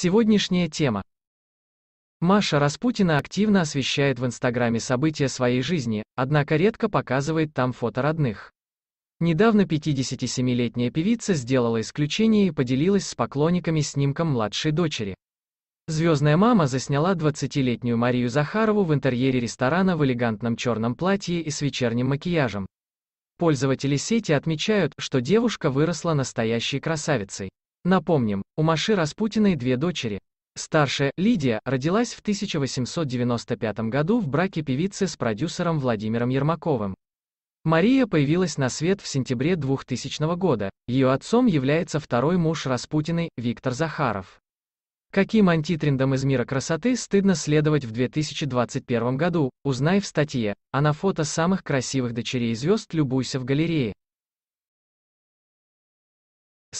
Сегодняшняя тема. Маша Распутина активно освещает в Инстаграме события своей жизни, однако редко показывает там фото родных. Недавно 57-летняя певица сделала исключение и поделилась с поклонниками снимком младшей дочери. Звездная мама засняла 20-летнюю Марию Захарову в интерьере ресторана в элегантном черном платье и с вечерним макияжем. Пользователи сети отмечают, что девушка выросла настоящей красавицей. Напомним, у Маши Распутиной две дочери. Старшая, Лидия, родилась в 1895 году в браке певицы с продюсером Владимиром Ермаковым. Мария появилась на свет в сентябре 2000 года. Ее отцом является второй муж Распутиной, Виктор Захаров. Каким антитрендам из мира красоты стыдно следовать в 2021 году, узнай в статье, а на фото самых красивых дочерей звезд любуйся в галерее.